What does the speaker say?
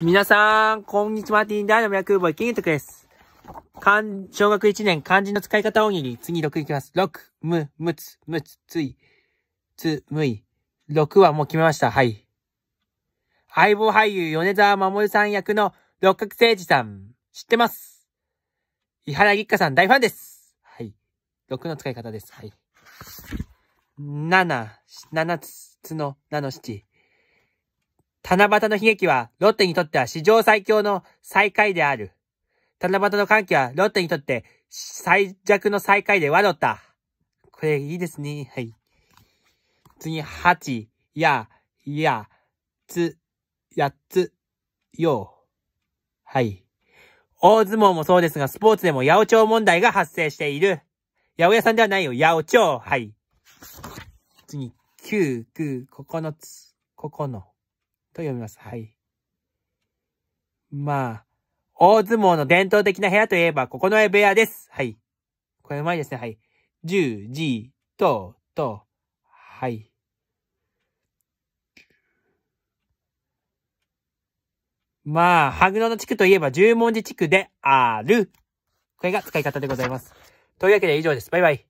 皆さん、こんにちは。ティンダーの脈ボイ、キングトクです。ん、小学1年、漢字の使い方をぎり、次6いきます。6、む、むつ、むつ、つい、つ、むい。6はもう決めました。はい。相棒俳優、米沢守さん役の六角誠治さん、知ってます。伊原一花さん、大ファンです。はい。6の使い方です。はい。7、7つの7の7。七夕の悲劇はロッテにとっては史上最強の最下位である。七夕の歓喜はロッテにとって最弱の最下位で笑った。これいいですね。はい。次、八、や、や、つ、やつ、よう。はい。大相撲もそうですが、スポーツでも八百長問題が発生している。八百屋さんではないよ、八百長。はい。次、九、九、九つ、九の。と読みます。はい。まあ、大相撲の伝統的な部屋といえば、ここの部屋です。はい。これうまいですね。はい。十字と、と、はい。まあ、羽黒の地区といえば十文字地区である。これが使い方でございます。というわけで以上です。バイバイ。